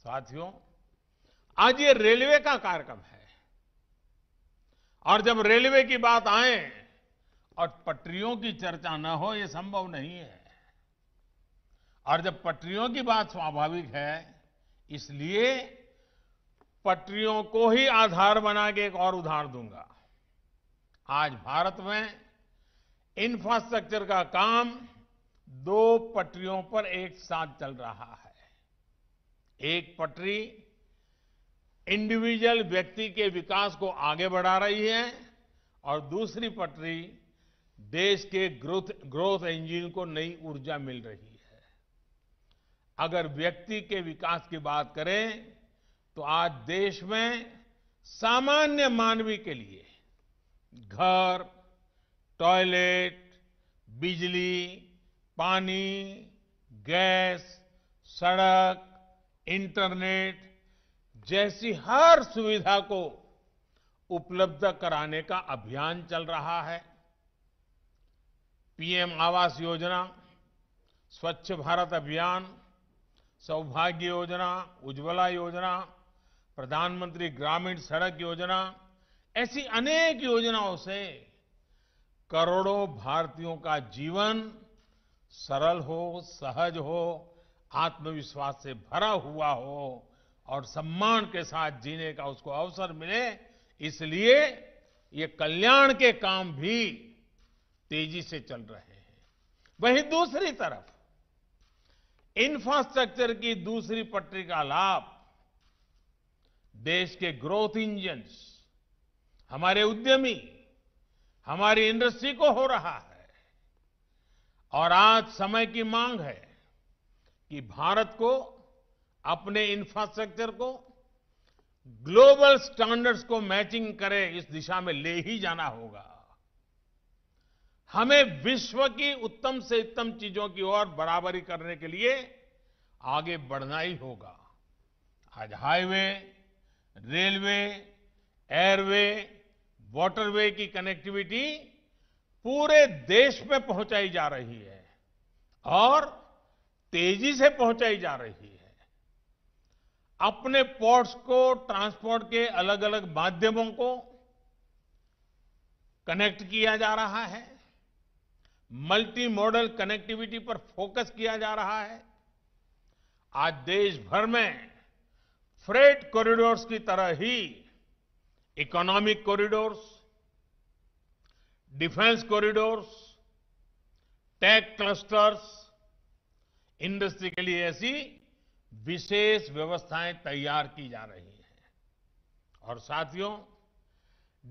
साथियों आज ये रेलवे का कार्यक्रम है और जब रेलवे की बात आए और पटरियों की चर्चा न हो ये संभव नहीं है और जब पटरियों की बात स्वाभाविक है इसलिए पटरियों को ही आधार बना के एक और उधार दूंगा आज भारत में इंफ्रास्ट्रक्चर का काम दो पटरियों पर एक साथ चल रहा है एक पटरी इंडिविजुअल व्यक्ति के विकास को आगे बढ़ा रही है और दूसरी पटरी देश के ग्रोथ ग्रोथ इंजन को नई ऊर्जा मिल रही है अगर व्यक्ति के विकास की बात करें तो आज देश में सामान्य मानवी के लिए घर टॉयलेट बिजली पानी गैस सड़क इंटरनेट जैसी हर सुविधा को उपलब्ध कराने का अभियान चल रहा है पीएम आवास योजना स्वच्छ भारत अभियान सौभाग्य योजना उज्ज्वला योजना प्रधानमंत्री ग्रामीण सड़क योजना ऐसी अनेक योजनाओं से करोड़ों भारतीयों का जीवन सरल हो सहज हो आत्मविश्वास से भरा हुआ हो और सम्मान के साथ जीने का उसको अवसर मिले इसलिए ये कल्याण के काम भी तेजी से चल रहे हैं वहीं दूसरी तरफ इंफ्रास्ट्रक्चर की दूसरी पटरी का लाभ देश के ग्रोथ इंजन्स हमारे उद्यमी हमारी इंडस्ट्री को हो रहा है और आज समय की मांग है कि भारत को अपने इंफ्रास्ट्रक्चर को ग्लोबल स्टैंडर्ड्स को मैचिंग करे इस दिशा में ले ही जाना होगा हमें विश्व की उत्तम से उत्तम चीजों की ओर बराबरी करने के लिए आगे बढ़ना ही होगा आज हाईवे रेलवे एयरवे वाटरवे की कनेक्टिविटी पूरे देश में पहुंचाई जा रही है और तेजी से पहुंचाई जा रही है अपने पोर्ट्स को ट्रांसपोर्ट के अलग अलग माध्यमों को कनेक्ट किया जा रहा है मल्टी मॉडल कनेक्टिविटी पर फोकस किया जा रहा है आज देश भर में फ्रेट कॉरिडोर्स की तरह ही economic corridors defence corridors tech clusters industry के लिए ऐसी विशेष व्यवस्थाएं तैयार की जा रही हैं और साथियों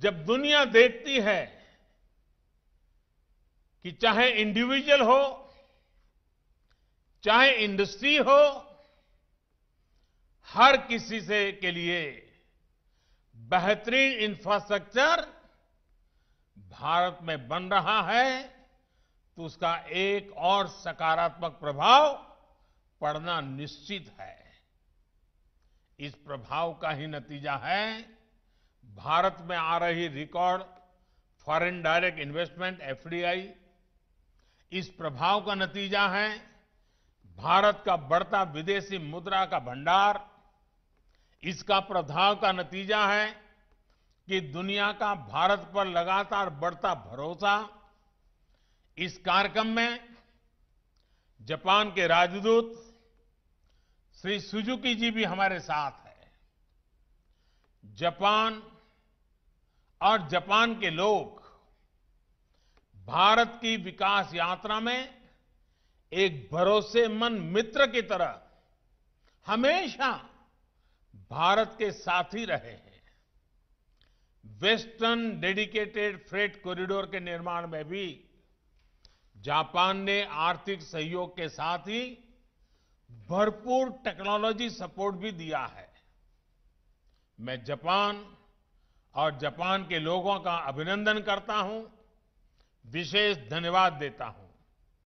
जब दुनिया देखती है कि चाहे इंडिविजुअल हो चाहे इंडस्ट्री हो हर किसी से के लिए बेहतरीन इंफ्रास्ट्रक्चर भारत में बन रहा है तो उसका एक और सकारात्मक प्रभाव पड़ना निश्चित है इस प्रभाव का ही नतीजा है भारत में आ रही record foreign direct investment FDI इस प्रभाव का नतीजा है भारत का बढ़ता विदेशी मुद्रा का भंडार इसका प्रभाव का नतीजा है कि दुनिया का भारत पर लगातार बढ़ता भरोसा इस कार्यक्रम में जापान के राजदूत श्री सुजुकी जी भी हमारे साथ हैं जापान और जापान के लोग भारत की विकास यात्रा में एक भरोसेमंद मित्र की तरह हमेशा भारत के साथी रहे हैं वेस्टर्न डेडिकेटेड फ्रेट कॉरिडोर के निर्माण में भी जापान ने आर्थिक सहयोग के साथ ही भरपूर टेक्नोलॉजी सपोर्ट भी दिया है मैं जापान और जापान के लोगों का अभिनंदन करता हूं विशेष धन्यवाद देता हूं